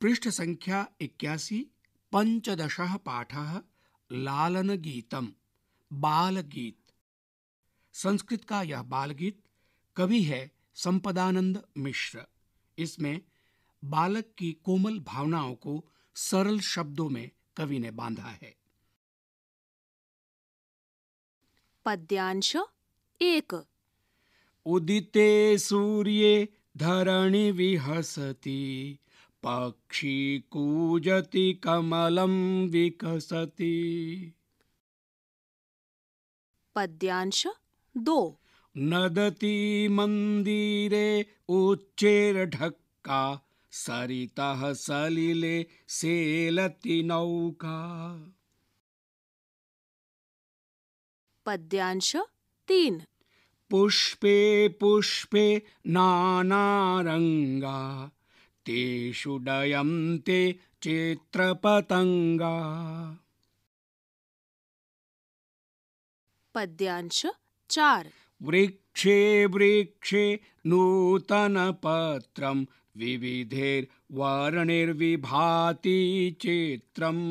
पृष्ठ संख्या इक्यासी पंचदश लालन गीतम बाल गीत संस्कृत का यह बाल गीत कवि है संपदानंद मिश्र इसमें बालक की कोमल भावनाओं को सरल शब्दों में कवि ने बांधा है पद्यांश एक उदिते सूर्य धरणि विहसती पक्षी कूजति कमल विकसति पद्यांश दो नदती मंदिरे उच्चेर ढक्का सरिता सलिले सेलति नौका पद्यांश तीन पुष्पे पुष्पे रंगा तेषु डयन्ति चित्रपतङ्गा पद्यांश चार वृक्षे वृक्षे नूतनपत्रं विविधेर्वर्णिर्विभाति चित्रम्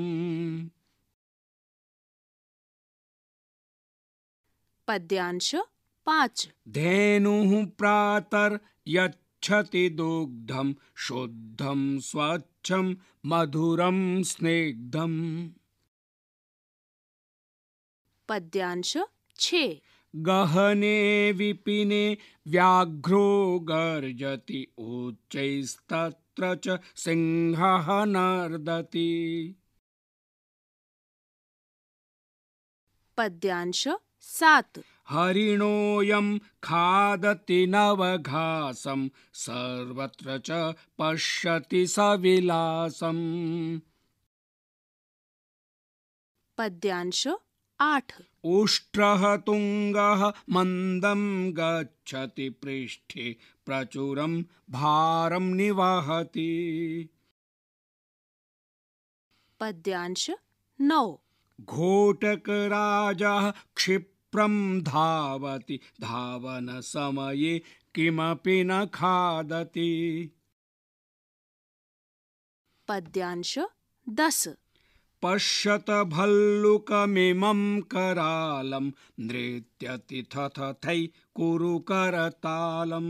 पद्यांश पाँच धेनुः प्रातर्यत् क्षति दुग्धम शुद्धम स्वच्छम मधुरम स्नेग्धम पद्यांश छे गहने विपिने व्याघ्रो गर्जति उच्चैस्तत्र च सिंहः नर्दति पद्यांश सात हरिणोऽयम् खादति नवघासम् सर्वत्र च पश्यति स विलासम् पद्यांश आठ उष्ट्रः तुङ्गः मन्दम् गच्छति पृष्ठे प्रचुरं भारं निवहति पद्यांश नौ घोटकराजः क्षिप् प्रं धावति धावनसमये किमपि न खादति पद्यांश दश पश्यत भल्लुकमिमं करालं नृत्यति कुरु करतालम्